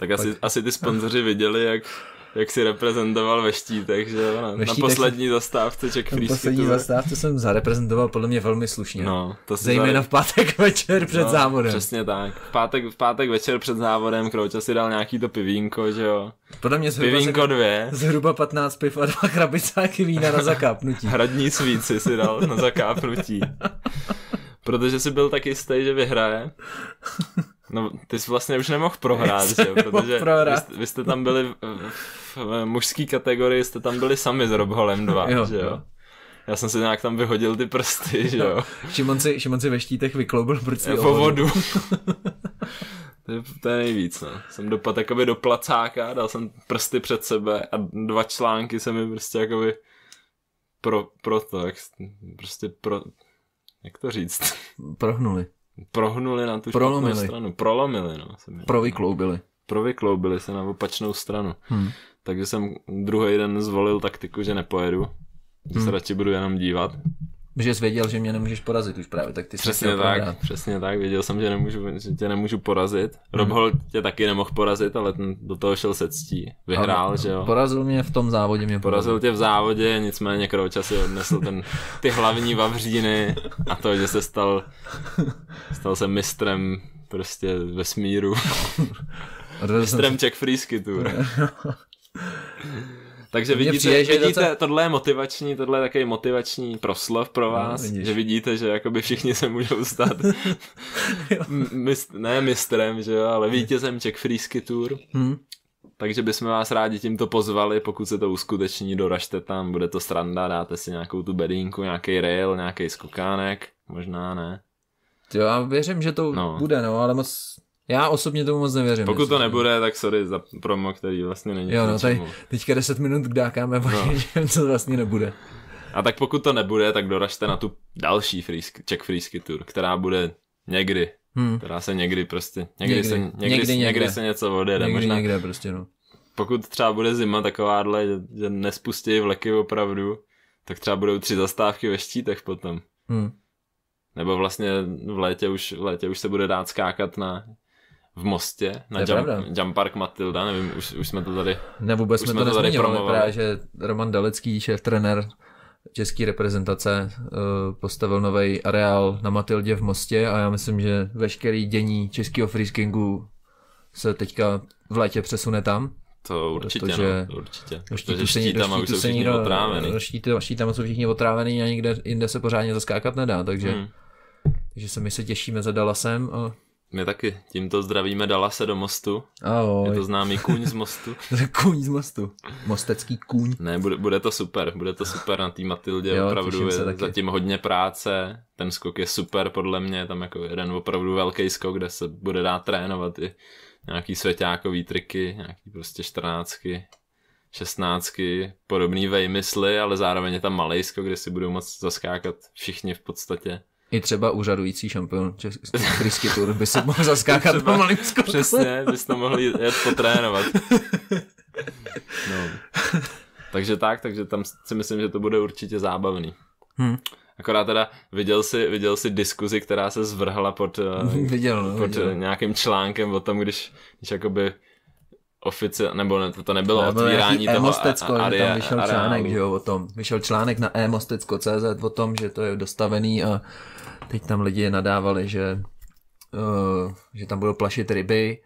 Tak asi, Pojď. asi ty sponzoři viděli, jak jak si reprezentoval ve štítech, že ve Na, na poslední zastávce Czech Free Na poslední zastávce jsem zareprezentoval podle mě velmi slušně. No, to Zejména zare... v pátek večer před no, závodem. Přesně tak. V pátek, v pátek večer před závodem Krouča si dal nějaký to pivínko, že jo? Podle mě zhruba pivínko dvě. Zhruba 15 piv a dva krabicáky vína na zakápnutí. Hradní svíci si dal na zakápnutí. Protože si byl tak jistý, že vyhraje. No, ty jsi vlastně už nemohl prohrát, že? protože prohrát. Vy, jste, vy jste tam byli v, v mužské kategorii, jste tam byli sami s Robholem 2, jo, že jo? jo. Já jsem si nějak tam vyhodil ty prsty, že jo. Šimon si, Šimon si ve štítech vykloubil prostě eh, po vodu. to, je, to je nejvíc, no. Jsem dopadl jakoby do placáka, dal jsem prsty před sebe a dva články se mi prostě jakoby pro, pro to, jak, prostě pro, jak to říct? Prohnuli. Prohnuli na tu špatnou stranu. Prolomili, no. Jsem Provykloubili. Provykloubili se na opačnou stranu. Hmm. Takže jsem druhý den zvolil taktiku, že nepojedu. Hmm. Že se radši budu jenom dívat že jsi věděl, že mě nemůžeš porazit už právě, tak ty Přesně tak, prohrát. přesně tak, věděl jsem, že, nemůžu, že tě nemůžu porazit. Hmm. Robhol tě taky nemohl porazit, ale ten do toho šel se ctí. Vyhrál, ale, že jo. Porazil mě v tom závodě. Mě porazil, porazil tě v závodě, nicméně Krouča si odnesl ten, ty hlavní vavříny a to, že se stal, stal se mistrem prostě ve smíru. mistrem Czech Free Takže vidíte, přijde, že vidíte docela... tohle je motivační, tohle je takový motivační proslov pro no, vás, no, že vidíte, že jakoby všichni se můžou stát mist, ne mistrem, že jo, ale vítězem Czech Freesky Tour. Hmm. Takže bychom vás rádi tímto pozvali, pokud se to uskuteční, doražte tam, bude to stranda, dáte si nějakou tu bedínku, nějaký rail, nějaký skokánek, možná ne. Jo, já věřím, že to no. bude, no, ale moc já osobně tomu moc nevěřím. Pokud to nebude, tak sorry za promo, který vlastně není. Jo, no, tady teďka 10 minut dákáme no. něčem, co vlastně nebude. A tak pokud to nebude, tak doražte na tu další free, Czech Freesky Tour, která bude někdy. Hmm. Která se někdy prostě, někdy, někdy. se, někdy, někdy, někdy, někdy se něco odjede. Někdy, možná, někde prostě, no. Pokud třeba bude zima takováhle, že, že nespustí vleky opravdu, tak třeba budou tři zastávky ve štítech potom. Hmm. Nebo vlastně v létě už, v létě už se bude dát skákat na v Mostě na jump, jump Park Matilda, nevím, už, už jsme to tady Ne, vůbec jsme, jsme to, to nezmiňovali, právě, že Roman Dalecký, šéf trenér české reprezentace, eh, postavil nový areál na Matildě v Mostě a já myslím, že veškerý dění českého freeskingu se teďka v létě přesune tam. To určitě, protože, no, určitě. Protože štítama tam a už jsou všichni otrávený. Ští jsou všichni otrávený a někde jinde se pořádně zaskákat nedá, takže, hmm. takže se my se těšíme za Dallasem a my taky. Tímto zdravíme Dala se do mostu. Ahoj. Je to známý kůň z mostu. kůň z mostu. Mostecký kůň. Ne, bude, bude to super. Bude to super na té Matildě. Jo, opravdu je zatím hodně práce. Ten skok je super podle mě. Tam jako jeden opravdu velký skok, kde se bude dát trénovat i nějaký svěťákový triky, nějaký prostě čtrnáctky, šestnáctky, podobný vejmysly, ale zároveň je tam malejsko, kde si budou moc zaskákat všichni v podstatě. I třeba úřadující šampion Český tur by se mohl zaskákat třeba, po skoku. Přesně, bys to mohl jet potrénovat. No. Takže tak, takže tam si myslím, že to bude určitě zábavný. Hmm. Akorát teda viděl jsi, viděl jsi diskuzi, která se zvrhla pod, eh, viděl, no, pod viděl. Eh, nějakým článkem o tom, když, když jakoby ofici, nebo ne, to, to nebylo to otvírání toho Mostecko, a, a, tam vyšel článek, že jo, o tom. Vyšel článek na emostecko.cz o tom, že to je dostavený a Teď tam lidi nadávali, že, uh, že tam budou plašit ryby.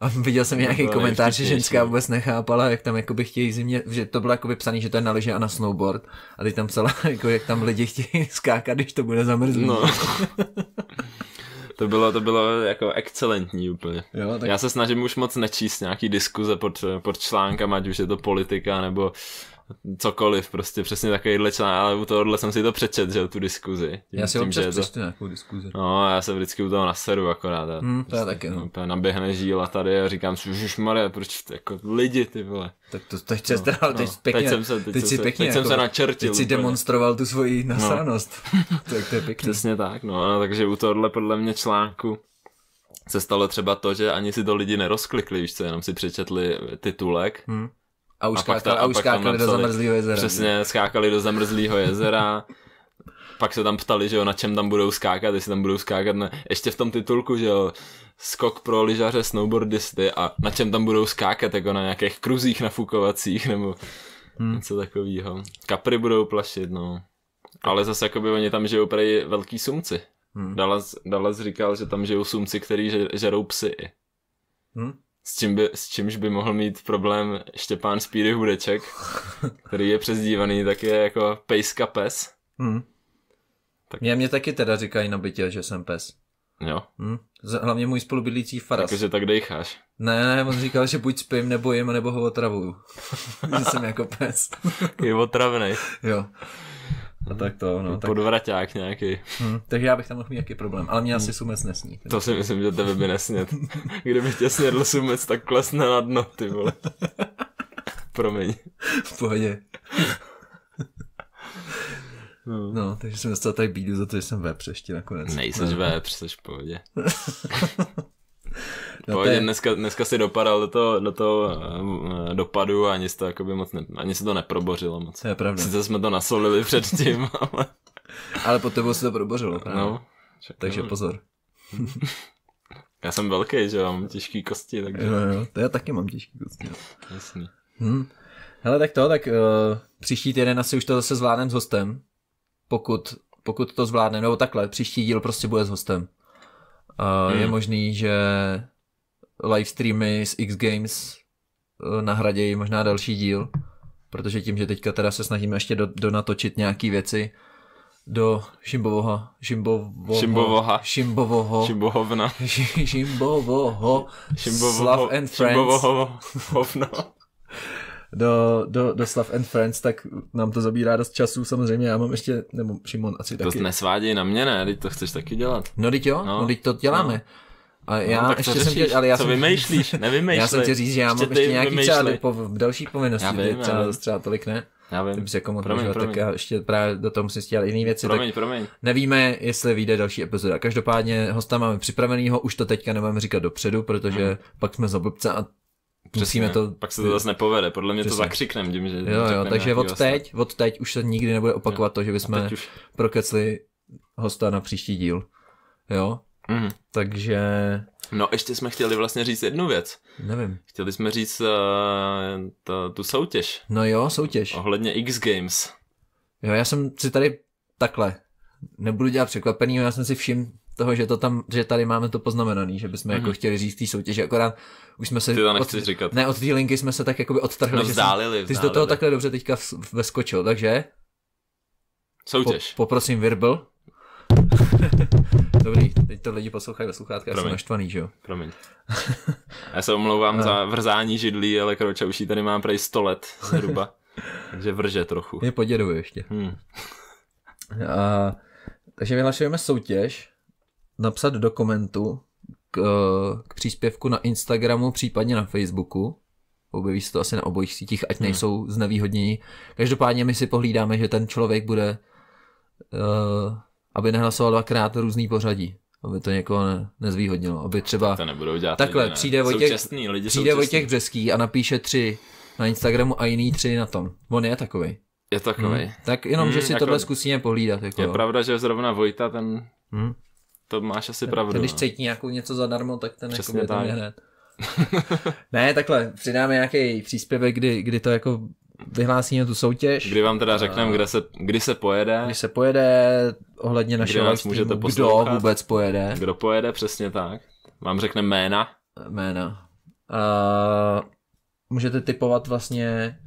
A viděl jsem nějaký komentář, že ženská vůbec nechápala, jak tam jakoby chtějí zimě, že to bylo jakoby psaný, že to je na lyže a na snowboard. A teď tam psala, jako jak tam lidi chtějí skákat, když to bude zamrzlý. No. To bylo, to bylo jako excelentní úplně. Jo, tak... Já se snažím už moc nečíst nějaký diskuze pod, pod článkama, ať už je to politika nebo cokoliv, prostě přesně takovýhle článek, ale u tohohle jsem si to přečet, že tu diskuzi. Tím, já si občas přečtu to... nějakou diskuzi. No, já se vždycky u toho naseru akorát. Já, hmm, to prostě, taky, no. Úplně naběhne žíla tady a říkám si, Maria, proč ty, jako lidi, ty vole. Tak to, teď se no, zdral, no. teď pěkně, teď jsem se, teď teď si pěkně, teď jako, se načertil. Teď si demonstroval tu svoji no. nasranost. No. tak to je pěkně. Přesně tak, no, no takže u tohohle podle mě článku se stalo třeba to, že ani si to lidi nerozklikli, víš co, jenom si přečetli titulek, hmm a už, a skákali, ta, a už skákali napsali, do zamrzlého jezera. Přesně, skákali do zamrzlého jezera. pak se tam ptali, že jo, na čem tam budou skákat, jestli tam budou skákat Ne. ještě v tom titulku, že jo, skok pro lyžaře, snowboardisty a na čem tam budou skákat, jako na nějakých kruzích nafukovacích nebo hmm. něco takového. Kapry budou plašit, no. Ale zase jako by oni tam žijou prej velký sumci. Hmm. Dallas, Dallas říkal, že tam žijou sumci, který žerou psy. Hmm s, čím by, s čímž by mohl mít problém Štěpán Spíry Hudeček, který je přezdívaný také jako pejska pes. Mm. Tak. Mě, mě taky teda říkají na bytě, že jsem pes. Jo. Hmm. Hlavně můj spolubydlící Faras. Takže tak dejcháš. Ne, ne, on říkal, že buď spím, nebo jim, nebo ho otravuju. že jsem jako pes. je otravnej. jo a tak to, no. Tak... Podvraťák nějaký. Hmm, takže já bych tam mohl mít nějaký problém, ale mě asi sumec nesní. To si myslím, že tebe by nesnět. Kdyby tě snědl sumec, tak klesne na dno, ty vole. Promiň. V pohodě. No. takže jsem dostal tady bídu za to, že jsem vepř ještě nakonec. Nejseš ne. vepř, jsi v pohodě. No Pohodě, no, je... dneska, dneska si dopadal do toho, do toho eh, dopadu a ani, se to, moc ne, ani se to neprobořilo moc. To je pravda. Sice jsme to nasolili předtím, ale... ale po tebou se to probořilo, no, právě. No, Takže nevím. pozor. Já jsem velký, že mám těžký kosti, takže... Jo, jo, to já taky mám těžký kosti. Jo. Jasný. Hm. Hele, tak to, tak uh, příští týden asi už to zase zvládneme s hostem. Pokud, pokud to zvládne, nebo takhle, příští díl prostě bude s hostem. Uh, mm. Je hmm. možný, že livestreamy z X Games eh, nahradějí možná další díl, protože tím, že teďka teda se snažíme ještě do, donatočit nějaký věci do Šimbovoha, Šimbovoho, Šimbovoha, Šimbovoho, Šimbohovna, Šimbovoho, Šimbovoho, Slav and Friends, Šimbovoho, do, do, do Slav and Friends, tak nám to zabírá dost času samozřejmě, já mám ještě, nebo Šimon asi to taky. To nesvádí na mě, ne, teď to chceš taky dělat. No teď jo, no, no teď to děláme. No. A no, já no, ještě řešíš, jsem tě, ale já co jsem, vymýšlíš, nevymýšlej. Já jsem ti říct, že já mám ještě, ještě nějaký vymýšlej. třeba po, další povinnosti, já vím, třeba, já vím. třeba tolik ne. Já vím. Ty jako promiň, promiň. tak já ještě právě do toho musím stělat jiný věci. Promiň, tak promiň. Nevíme, jestli vyjde další epizoda. Každopádně hosta máme připravenýho, už to teďka nemám říkat dopředu, protože hmm. pak jsme za blbce a Přesíme to... Pak se to zase nepovede, podle mě Přesně. to zakřiknem tím, že... Jo, jo, takže od vlastně- teď, vlastně. od teď už se nikdy nebude opakovat jo. to, že bychom už... prokecli hosta na příští díl. Jo? Mm. Takže... No, ještě jsme chtěli vlastně říct jednu věc. Nevím. Chtěli jsme říct uh, eh, ta, tu soutěž. No jo, soutěž. Ohledně X Games. Jo, já jsem si tady takhle, nebudu dělat překvapený, já jsem si všiml toho, že to tam, že tady máme to poznamenané, že bychom mm. jako mhm. chtěli říct té soutěže, akorát už jsme se... Ty to od, říkat. Ne, od té linky jsme se tak jakoby odtrhli, no, vzdálili, že jsem, ty jsi do toho takhle dobře teďka veskočil, takže... Soutěž. Po, poprosím Virbl. Dobrý, teď to lidi poslouchají ve sluchátkách, Promiň. naštvaný, že jo? Promiň. Já se omlouvám no. za vrzání židlí, ale kroče, už tady mám prej 100 let zhruba. takže vrže trochu. Mě poděduju ještě. Hmm. A, takže vyhlašujeme soutěž napsat do komentu k, eh, k příspěvku na Instagramu, případně na Facebooku. Objeví se to asi na obojích sítích, ať hmm. nejsou hmm. znevýhodnění. Každopádně my si pohlídáme, že ten člověk bude, uh, aby nehlasoval dvakrát různý pořadí aby to někoho ne, nezvýhodnilo, aby třeba to nebudou dělat takhle lidi, ne. přijde, Vojtěch, současný, lidi přijde těch Břeský a napíše tři na Instagramu a jiný tři na tom. On je takový. Je takový. Hmm. Tak jenom, hmm, že si jako, tohle zkusíme pohlídat. Jako, je pravda, že zrovna Vojta ten hmm to máš asi ten, pravdu. Ten, když no. cítí nějakou něco zadarmo, tak ten Přesně jako bude hned. ne, takhle, přidáme nějaký příspěvek, kdy, kdy to jako vyhlásíme tu soutěž. Kdy vám teda řekneme, kde se, kdy se pojede. Kdy se pojede, ohledně našeho live můžete kdo vůbec pojede. Kdo pojede, přesně tak. Vám řekne jména. Jména. Uh, můžete typovat vlastně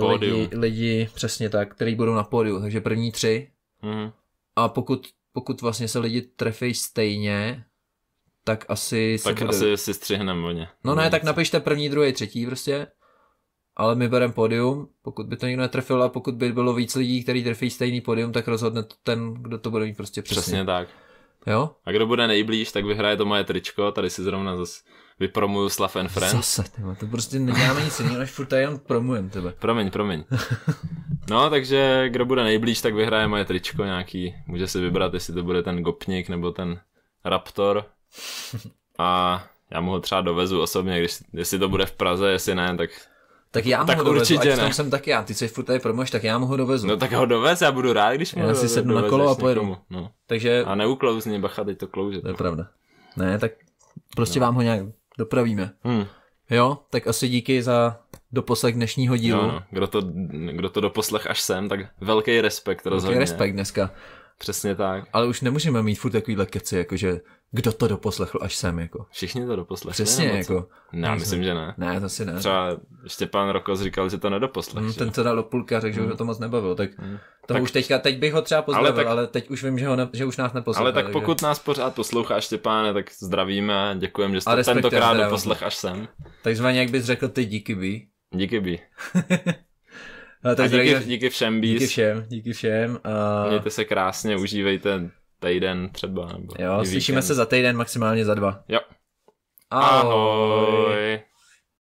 uh, lidi, lidi, přesně tak, který budou na pódiu, takže první tři. Mm. A pokud pokud vlastně se lidi trefí stejně, tak asi tak se bude... asi si střihneme o ně. No ne, tak napište první, druhý, třetí prostě. Ale my bereme pódium, pokud by to někdo netrefil a pokud by bylo víc lidí, kteří trefí stejný pódium, tak rozhodne to ten, kdo to bude mít prostě přesně. Přesně tak. Jo? A kdo bude nejblíž, tak vyhraje to moje tričko, tady si zrovna zase vypromuju Slav and Friends. Zase, tyma, to prostě neděláme nic jiného, než furt tady jenom promujem tebe. Promiň, promiň. No, takže kdo bude nejblíž, tak vyhraje moje tričko nějaký. Může si vybrat, jestli to bude ten Gopnik nebo ten Raptor. A já mu ho třeba dovezu osobně, když, jestli to bude v Praze, jestli ne, tak tak já mu tak ho dovezu, určitě ať ne. tam jsem taky já, ty se furt tady promuješ, tak já mu ho dovezu. No tak ho dovez, já budu rád, když mu Já si sednu na kolo a pojedu. No. Takže... A neuklouzni, bacha, teď to klouže. To je no. pravda. Ne, tak prostě no. vám ho nějak dopravíme. Hmm. Jo, tak asi díky za doposlech dnešního dílu. Jo, no, no. kdo, to, kdo to doposlech až sem, tak velký respekt rozhodně. Velký respekt dneska. Přesně tak. Ale už nemůžeme mít furt takovýhle keci, jakože kdo to doposlechl až sem, jako. Všichni to doposlechli. Přesně, jako. Ne, já myslím, že ne. Ne, to si ne. Třeba Štěpán Rokos říkal, že to nedoposlechl. Mm, ten, co dal do půlka, řekl, mm. že už mm. ho to moc nebavil, tak mm. to tak... už teďka, teď bych ho třeba pozdravil, ale, tak... ale teď už vím, že, ho ne, že už nás neposlouchá. Ale tak takže... pokud nás pořád poslouchá Štěpáne, tak zdravíme a děkujeme, že jste tentokrát doposlech až sem. Takzvaně, jak bys řekl ty díky by. Díky by. Tak a díky, zdraví, díky všem, bíz. Díky všem, díky všem. A... Mějte se krásně, užívejte týden třeba. Nebo jo, slyšíme se za týden, maximálně za dva. Jo. Ahoj. Ahoj.